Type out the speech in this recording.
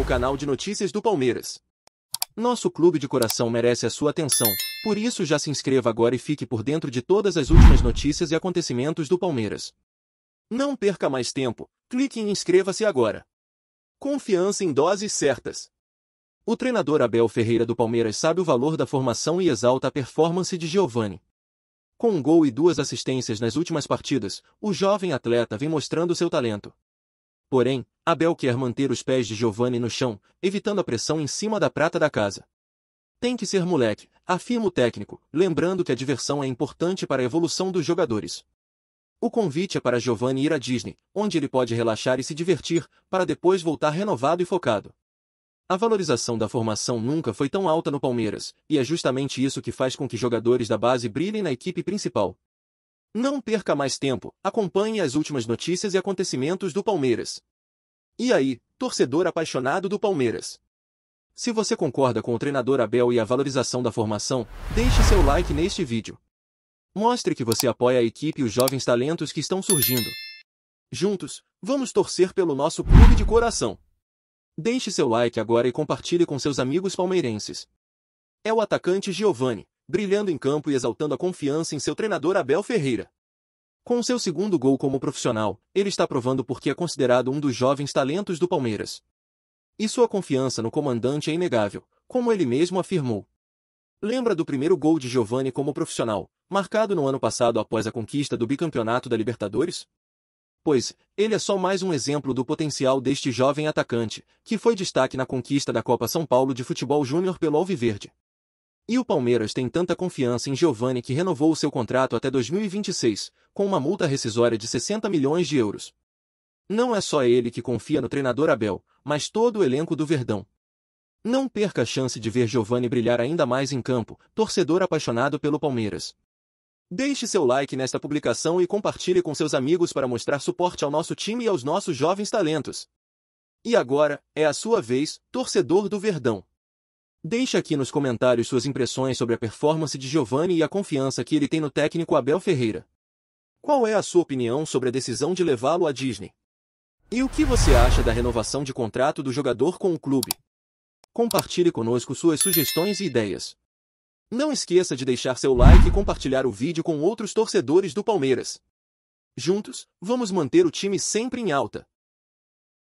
ao canal de notícias do Palmeiras. Nosso clube de coração merece a sua atenção, por isso já se inscreva agora e fique por dentro de todas as últimas notícias e acontecimentos do Palmeiras. Não perca mais tempo, clique em inscreva-se agora. Confiança em doses certas. O treinador Abel Ferreira do Palmeiras sabe o valor da formação e exalta a performance de Giovani. Com um gol e duas assistências nas últimas partidas, o jovem atleta vem mostrando seu talento. Porém, Abel quer manter os pés de Giovanni no chão, evitando a pressão em cima da prata da casa. Tem que ser moleque, afirma o técnico, lembrando que a diversão é importante para a evolução dos jogadores. O convite é para Giovanni ir à Disney, onde ele pode relaxar e se divertir, para depois voltar renovado e focado. A valorização da formação nunca foi tão alta no Palmeiras, e é justamente isso que faz com que jogadores da base brilhem na equipe principal. Não perca mais tempo, acompanhe as últimas notícias e acontecimentos do Palmeiras. E aí, torcedor apaixonado do Palmeiras? Se você concorda com o treinador Abel e a valorização da formação, deixe seu like neste vídeo. Mostre que você apoia a equipe e os jovens talentos que estão surgindo. Juntos, vamos torcer pelo nosso clube de coração. Deixe seu like agora e compartilhe com seus amigos palmeirenses. É o atacante Giovani, brilhando em campo e exaltando a confiança em seu treinador Abel Ferreira. Com seu segundo gol como profissional, ele está provando porque é considerado um dos jovens talentos do Palmeiras. E sua confiança no comandante é inegável, como ele mesmo afirmou. Lembra do primeiro gol de Giovani como profissional, marcado no ano passado após a conquista do bicampeonato da Libertadores? Pois, ele é só mais um exemplo do potencial deste jovem atacante, que foi destaque na conquista da Copa São Paulo de Futebol Júnior pelo Alviverde. E o Palmeiras tem tanta confiança em Giovani que renovou o seu contrato até 2026, com uma multa rescisória de 60 milhões de euros. Não é só ele que confia no treinador Abel, mas todo o elenco do Verdão. Não perca a chance de ver Giovani brilhar ainda mais em campo, torcedor apaixonado pelo Palmeiras. Deixe seu like nesta publicação e compartilhe com seus amigos para mostrar suporte ao nosso time e aos nossos jovens talentos. E agora, é a sua vez, torcedor do Verdão. Deixe aqui nos comentários suas impressões sobre a performance de Giovanni e a confiança que ele tem no técnico Abel Ferreira. Qual é a sua opinião sobre a decisão de levá-lo à Disney? E o que você acha da renovação de contrato do jogador com o clube? Compartilhe conosco suas sugestões e ideias. Não esqueça de deixar seu like e compartilhar o vídeo com outros torcedores do Palmeiras. Juntos, vamos manter o time sempre em alta.